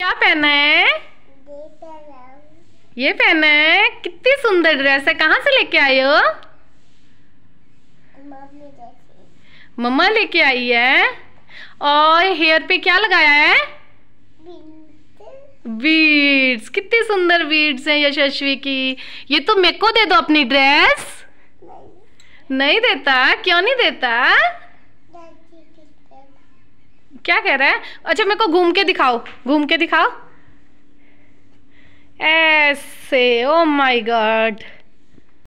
क्या पहना है ये पहना है कितनी सुंदर ड्रेस है कहाँ से लेके आई हो मम्मा लेके आई है और हेयर पे क्या लगाया है बीड्स कितनी सुंदर बीड्स हैं यशस्वी की ये तो मेरे को दे दो अपनी ड्रेस नहीं, नहीं देता क्यों नहीं देता क्या कह रहा है अच्छा मेरे को घूम के दिखाओ घूम के दिखाओ ऐसे ओ माई गॉड